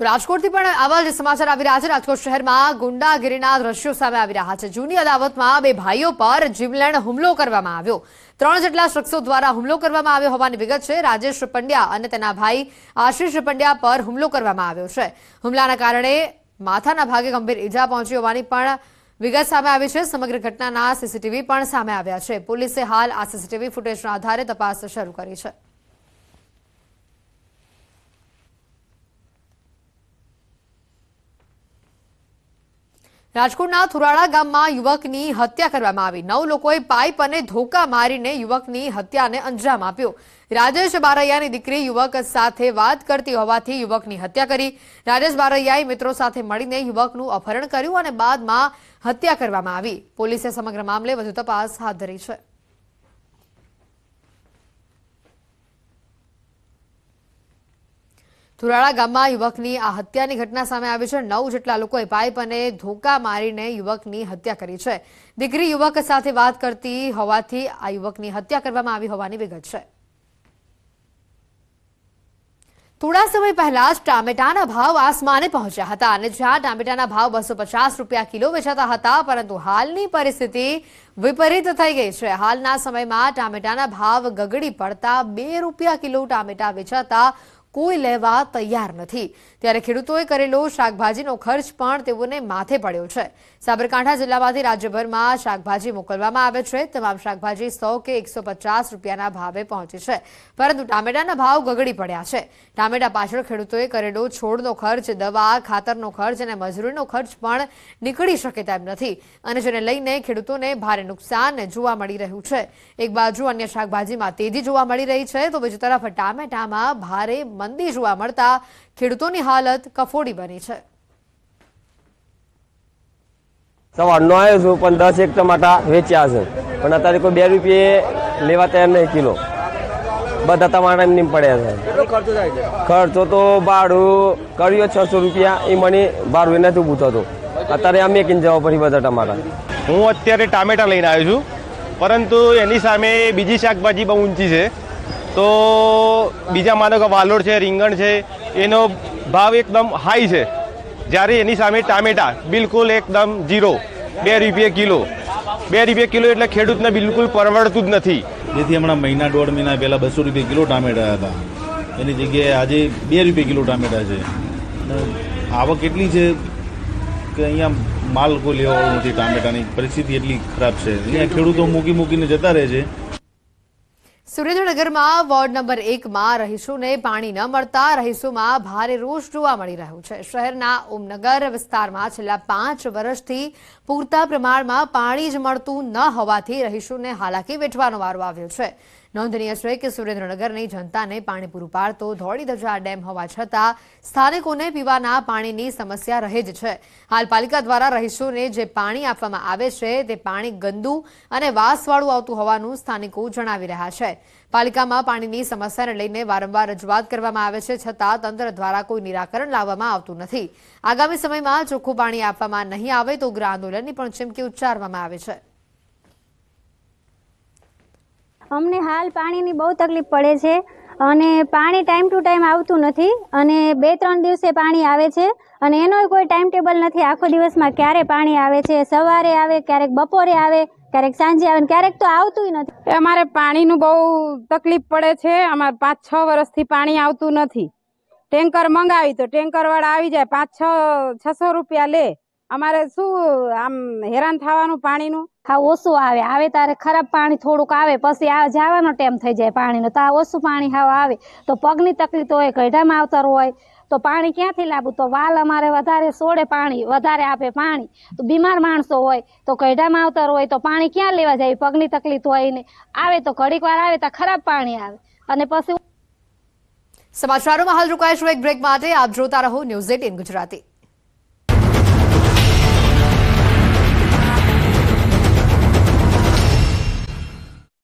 તો રાજકોટથી પણ આવા જ સમાચાર આવી રહ્યા છે રાજકોટ શહેરમાં ગુંડાગીરીના દ્રશ્યો સામે આવી રહ્યા છે જૂની અદાવતમાં બે ભાઈઓ પર જીવલેણ હુમલો કરવામાં આવ્યો ત્રણ જેટલા શખ્સો દ્વારા હુમલો કરવામાં આવ્યો હોવાની વિગત છે રાજેશ પંડ્યા અને તેના ભાઈ આશીષ પંડ્યા પર હુમલો કરવામાં આવ્યો છે હુમલાના કારણે માથાના ભાગે ગંભીર ઈજા પહોંચી હોવાની પણ વિગત સામે આવી છે સમગ્ર ઘટનાના સીસીટીવી પણ સામે આવ્યા છે પોલીસે હાલ આ સીસીટીવી ફૂટેજના આધારે તપાસ શરૂ કરી છે રાજકોટના થુરાળા ગામમાં યુવકની હત્યા કરવામાં આવી નવ લોકોએ પાઇપ અને ધોકા મારીને યુવકની હત્યાને અંજામ આપ્યો રાજેશ બારૈયાની દીકરી યુવક સાથે વાત કરતી હોવાથી યુવકની હત્યા કરી રાજેશ બારૈયાએ મિત્રો સાથે મળીને યુવકનું અપહરણ કર્યું અને બાદમાં હત્યા કરવામાં આવી પોલીસે સમગ્ર મામલે વધુ તપાસ હાથ ધરી છે ધોરાળા ગામમાં યુવકની આ હત્યાની ઘટના સામે આવી છે નવ જેટલા લોકોએ પાઇપ અને ધોકા મારીને યુવકની હત્યા કરી છે દીકરી યુવક સાથે વાત કરતી હોવાથી આ યુવકની હત્યા કરવામાં આવી હોવાની વિગત છે થોડા સમય પહેલા જ ટામેટાના ભાવ આસમાને પહોંચ્યા હતા અને જ્યાં ટામેટાના ભાવ બસો પચાસ રૂપિયા કિલો વેચાતા હતા પરંતુ હાલની પરિસ્થિતિ વિપરીત થઈ ગઈ છે હાલના સમયમાં ટામેટાના ભાવ ગગડી પડતા બે રૂપિયા કિલો ટામેટા વેચાતા કોઈ લેવા તૈયાર નથી ત્યારે ખેડૂતોએ કરેલો શાકભાજીનો ખર્ચ પણ તેઓને માથે પડ્યો છે સાબરકાંઠા જિલ્લામાંથી રાજ્યભરમાં શાકભાજી મોકલવામાં આવે છે તમામ શાકભાજી સો કે એકસો રૂપિયાના ભાવે પહોંચી છે પરંતુ ટામેટાના ભાવ ગગડી પડ્યા છે ટામેટા પાછળ ખેડૂતોએ કરેલો છોડનો ખર્ચ દવા ખાતરનો ખર્ચ અને મજૂરીનો ખર્ચ પણ નીકળી શકે તેમ નથી અને જેને લઈને ખેડૂતોને ભારે નુકસાન જોવા મળી રહ્યું છે એક બાજુ અન્ય શાકભાજીમાં તેજી જોવા મળી રહી છે તો બીજી તરફ ટામેટામાં ભારે મંદી જોવા મળતા ખેડૂતોની હાલત કફોડી બની છે સવારનો આવ્યો છું પણ દસ એક ટમાટા વેચ્યા છે પણ અત્યારે કોઈ બે રૂપિયે લેવા તૈયાર નહીં કિલો બધા તમારા એમની પડ્યા છે ખર્ચો તો ભાડું કર્યો છસો રૂપિયા એ મને ભાડું નથી પૂછતો અત્યારે અમે કીને જવા પછી બધા ટમાટા હું અત્યારે ટામેટા લઈને આવ્યો છું પરંતુ એની સામે બીજી શાકભાજી બહુ ઊંચી છે તો બીજા માનો કે વાલોડ છે રીંગણ છે એનો ભાવ એકદમ હાઈ છે જ્યારે એની સામે ટામેટા બિલકુલ એકદમ ઝીરો બે રૂપિયા કિલો બે રૂપિયા કિલો એટલે ખેડૂતને બિલકુલ પરવડતું જ નથી જેથી હમણાં મહિના દોઢ મહિના પહેલાં બસો રૂપિયા કિલો ટામેટા હતા એની જગ્યાએ આજે બે રૂપિયા કિલો ટામેટા છે આવક એટલી છે કે અહીંયા માલ કોઈ લેવાવાળો નથી ટામેટાની પરિસ્થિતિ એટલી ખરાબ છે અહીંયા ખેડૂતો મૂકી મૂકીને જતા રહે છે સુરેન્દ્રનગરમાં વોર્ડ નંબર એકમાં રહીશોને પાણી ન મળતા રહીશોમાં ભારે રોષ જોવા મળી રહ્યું છે શહેરના ઉમનગર વિસ્તારમાં છેલ્લા પાંચ વર્ષથી પૂરતા પ્રમાણમાં પાણી જ મળતું ન હોવાથી રહીશોને હાલાકી વેઠવાનો વારો આવ્યો છે નોંધનીય છે કે સુરેન્દ્રનગરની જનતાને પાણી પૂરું પાડતો ધોળી ધજા ડેમ હોવા છતાં સ્થાનિકોને પીવાના પાણીની સમસ્યા રહે જ છે હાલ પાલિકા દ્વારા રહીશોને જે પાણી આપવામાં આવે છે તે પાણી ગંદુ અને વાસવાળું આવતું હોવાનું સ્થાનિકો જણાવી રહ્યા છે પાલિકામાં પાણીની સમસ્યાને લઈને વારંવાર રજૂઆત કરવામાં આવે છે છતાં તંત્ર દ્વારા કોઈ નિરાકરણ લાવવામાં આવતું નથી આગામી સમયમાં ચોખ્ખું પાણી આપવામાં નહીં આવે તો ઉગ્ર આંદોલનની પણ ચીમકી ઉચ્ચારવામાં આવે છે અમને હાલ પાણીની બહુ તકલીફ પડે છે અને પાણી ટાઈમ ટુ ટાઈમ આવતું નથી અને બે ત્રણ દિવસે પાણી આવે છે અને એનો કોઈ ટાઈમ ટેબલ નથી આખો દિવસમાં ક્યારે પાણી આવે છે સવારે આવે ક્યારેક બપોરે આવે ક્યારેક સાંજે આવે ક્યારેક તો આવતું નથી અમારે પાણીનું બહુ તકલીફ પડે છે અમારે પાંચ છ વર્ષથી પાણી આવતું નથી ટેન્કર મંગાવી તો ટેન્કરવાળા આવી જાય પાંચ છ છસો રૂપિયા લે અમારે શું આમ હેરાન થવાનું પાણીનું હા ઓછું આવે આવે તારે ખરાબ પાણી થોડુંક આવે પછી આ જવાનો ટાઈમ થઈ જાય પાણીનો તો આ ઓછું પાણી હાવ આવે તો પગની તકલીફ હોય ગઢામાં આવતર હોય તો પાણી ક્યાંથી લાવવું તો વાલ અમારે વધારે સોડે પાણી વધારે આપે પાણી તો બીમાર માણસો હોય તો ગઢામાં આવતર હોય તો પાણી ક્યાં લેવા જાય પગની તકલીફ હોય ને આવે તો ઘડીક વાર આવે તો ખરાબ પાણી આવે અને પછી સમાચારોમાં હાલ રોકાઈશું એક બ્રેક માટે આપ જોતા રહો ન્યૂઝ એટીન ગુજરાતી